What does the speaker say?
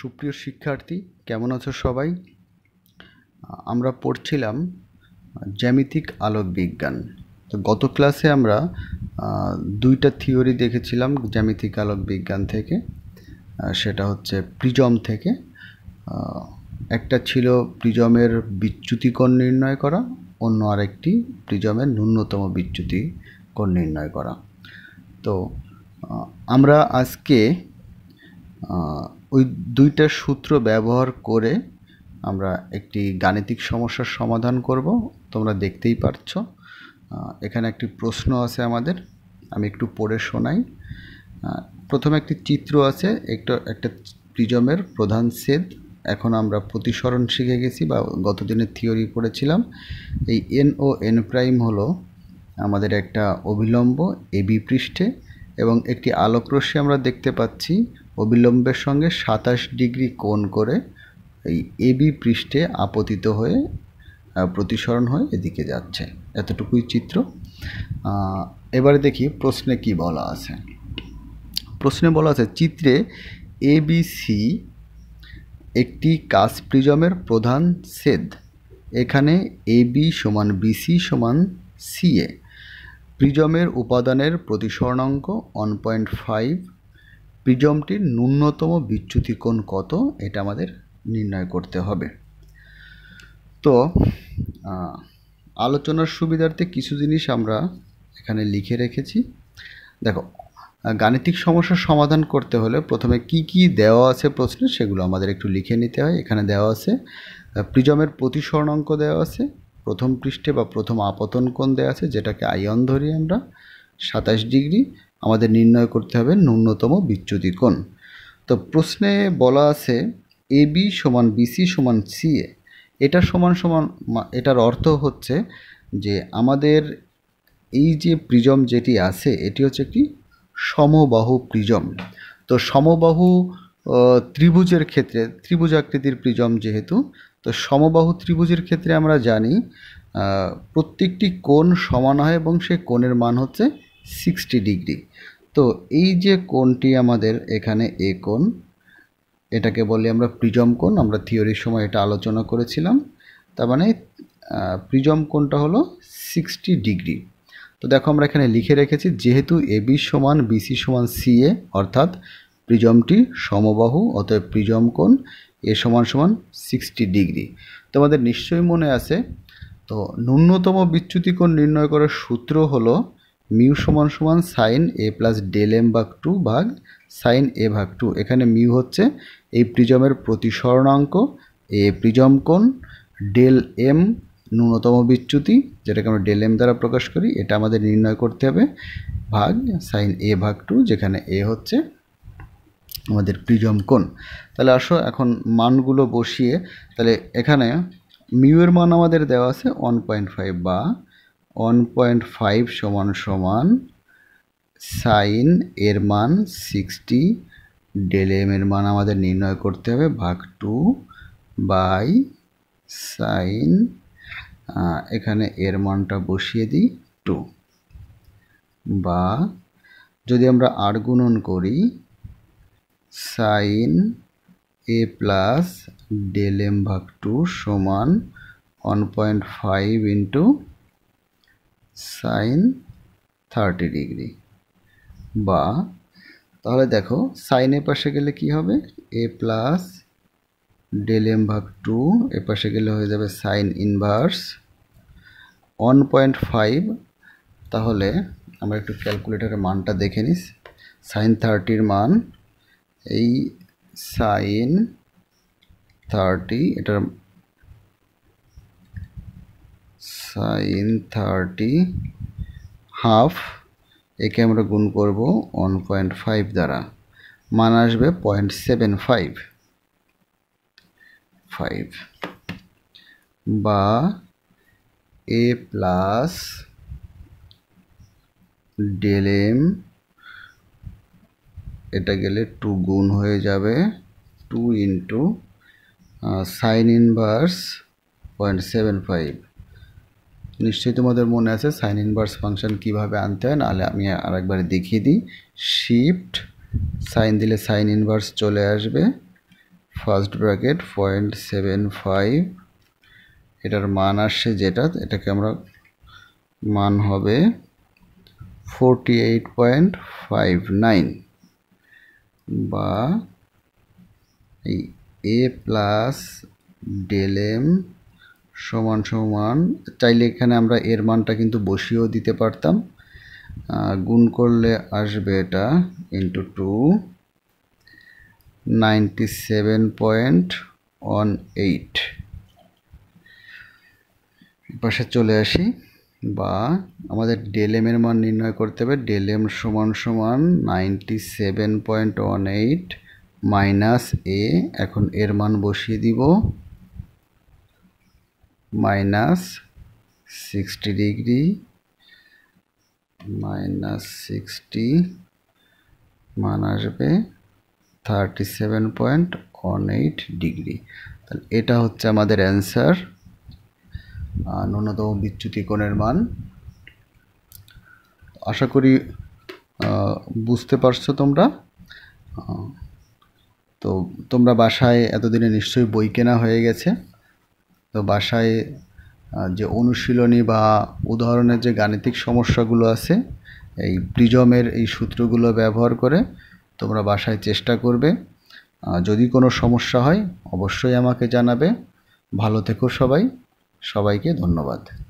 সুপ্রিয় শিক্ষার্থী কেমন আছো সবাই আমরা পড়ছিলাম জ্যামিতিক আলোক বিজ্ঞান তো গত ক্লাসে আমরা দুইটা থিওরি দেখেছিলাম জ্যামিতিক আলোক বিজ্ঞান থেকে সেটা হচ্ছে প্রিজম থেকে একটা ছিল প্রিজমের বিচ্যুতিকোণ নির্ণয় করা অন্য আরেকটি প্রিজমের ন্যূনতম বিচ্যুতিকোণ নির্ণয় করা তো আমরা আজকে ওই দুইটা সূত্র ব্যবহার করে আমরা একটি গাণিতিক সমস্যার সমাধান করব তোমরা দেখতেই পারছ এখানে একটি প্রশ্ন আছে আমাদের আমি একটু পড়ে শোনাই প্রথমে একটি চিত্র আছে একটা একটা প্রিজমের প্রধান সেদ এখন আমরা প্রতিসরণ শিখে গেছি বা গত দিনের থিওরি পড়েছিলাম এই এন ও এন প্রাইম হলো আমাদের একটা অবিলম্ব এবি পৃষ্ঠে এবং একটি আলোক রশ্মি আমরা দেখতে পাচ্ছি অবিলম্বের সঙ্গে সাতাশ ডিগ্রি কোণ করে এই এবি পৃষ্ঠে আপতিত হয়ে প্রতিসরণ হয়ে এদিকে যাচ্ছে এতটুকুই চিত্র এবারে দেখি প্রশ্নে কি বলা আছে প্রশ্নে বলা আছে চিত্রে এবিসি একটি কাস প্রিজমের প্রধান সেদ এখানে এবি সমান বিসি সমান সিএ প্রিজমের উপাদানের প্রতিসরণাঙ্ক ওয়ান পয়েন্ট ফাইভ প্রিজমটির ন্যূনতম বিচ্যুতি কোণ কত এটা আমাদের নির্ণয় করতে হবে তো আলোচনার সুবিধার্থে কিছু জিনিস আমরা এখানে লিখে রেখেছি দেখো গাণিতিক সমস্যার সমাধান করতে হলে প্রথমে কি কি দেওয়া আছে প্রশ্নে সেগুলো আমাদের একটু লিখে নিতে হয় এখানে দেওয়া আছে প্রিজমের প্রতিসরণাঙ্ক দেওয়া আছে প্রথম পৃষ্ঠে বা প্রথম আপতন কোণ দেওয়া আছে যেটাকে আয়ন ধরি আমরা সাতাশ ডিগ্রি আমাদের নির্ণয় করতে হবে ন্যূনতম বিচ্যুতি কোণ তো প্রশ্নে বলা আছে এ বি সমান বিসি সমান সি এ এটা সমান সমান এটার অর্থ হচ্ছে যে আমাদের এই যে প্রিজম যেটি আছে এটি হচ্ছে কি সমবাহু প্রিজম তো সমবাহু ত্রিভুজের ক্ষেত্রে ত্রিভুজ আকৃতির প্রিজম যেহেতু তো সমবাহু ত্রিভুজের ক্ষেত্রে আমরা জানি প্রত্যেকটি কোণ সমান হয় এবং সে কোণের মান হচ্ছে সিক্সটি ডিগ্রি তো এই যে কোণটি আমাদের এখানে এ কোণ এটাকে বলি আমরা প্রিজম কোণ আমরা থিওরির সময় এটা আলোচনা করেছিলাম তার মানে প্রিজম কোণটা হলো সিক্সটি ডিগ্রি তো দেখো আমরা এখানে লিখে রেখেছি যেহেতু এবি সমান বিসি সমান সি এ অর্থাৎ প্রিজমটি সমবাহু অতএব প্রিজম কোণ এ সমান সমান সিক্সটি ডিগ্রি তোমাদের নিশ্চয়ই মনে আছে তো ন্যূনতম বিচ্যুতি কোণ নির্ণয় করার সূত্র হলো মিউ সমান সমান sine A plus del M ভাগ টু ভাগ সাইন এ ভাগ টু এখানে মিউ হচ্ছে এই প্রিজমের প্রতিসরণাঙ্ক এ প্রিজম কোণ ডেল এম ন্যূনতম বিচ্যুতি যেটাকে আমরা ডেল এম দ্বারা প্রকাশ করি এটা আমাদের নির্ণয় করতে হবে ভাগ সাইন এ ভাগ টু যেখানে এ হচ্ছে আমাদের প্রিজম কোণ তাহলে আসো এখন মানগুলো বসিয়ে তাহলে এখানে মিউয়ের মান আমাদের দেওয়া আছে ওয়ান পয়েন্ট ফাইভ বা ওয়ান পয়েন্ট ফাইভ সমান সমান সাইন এর মান সিক্সটি ডেল এম এর মান আমাদের নির্ণয় করতে হবে ভাগ টু বাই সাইন এখানে এর মানটা বসিয়ে দিই টু বা যদি আমরা আর গুণন করি sine A plus del M ভাগ টু সমান one point five into sine thirty degree বা তাহলে দেখো সাইনের পাশে গেলে কি হবে এ প্লাস ডেল এম ভাগ টু এ পাশে গেলে হয়ে যাবে sine inverse one point five তাহলে আমরা একটু ক্যালকুলেটরের মানটা দেখে নিস সাইন থার্টির মান এই সাইন থার্টি এটার সাইন থার্টি হাফ একে আমরা গুণ করব ওয়ান পয়েন্ট ফাইভ দ্বারা মান আসবে পয়েন্ট সেভেন ফাইভ ফাইভ বা এ প্লাস ডেলেম এটা গেলে টু গুণ হয়ে যাবে two into sine inverse point seven five নিশ্চয়ই তোমাদের মনে আছে সাইন ইনভার্স ফাংশন কিভাবে আনতে হয় নাহলে আমি আরেকবার দেখিয়ে দিই শিফট সাইন দিলে সাইন ইনভার্স চলে আসবে first bracket point seven five এটার মান আসছে যেটা এটাকে আমরা মান হবে forty eight point five nine বা এই এ প্লাস ডেল এম সমান সমান চাইলে এখানে আমরা এর মানটা কিন্তু বসিয়েও দিতে পারতাম গুণ করলে আসবে এটা into two ninety seven point one eight পাশে চলে আসি বা আমাদের ডেলেমের মান নির্ণয় করতে হবে ডেলেম সমান সমান ninety seven point one eight minus A এখন এর মান বসিয়ে দিব minus sixty degree minus sixty মান আসবে thirty seven point one eight degree তাহলে এটা হচ্ছে আমাদের অ্যান্সার ন্যূনতম বিচ্যুতি মান আশা করি বুঝতে পারছো তোমরা তো তোমরা বাসায় এতদিনে নিশ্চয়ই বই কেনা হয়ে গেছে তো বাসায় যে অনুশীলনী বা উদাহরণের যে গাণিতিক সমস্যাগুলো আছে এই প্রিজমের এই সূত্রগুলো ব্যবহার করে তোমরা বাসায় চেষ্টা করবে যদি কোনো সমস্যা হয় অবশ্যই আমাকে জানাবে ভালো থেকো সবাই সবাইকে ধন্যবাদ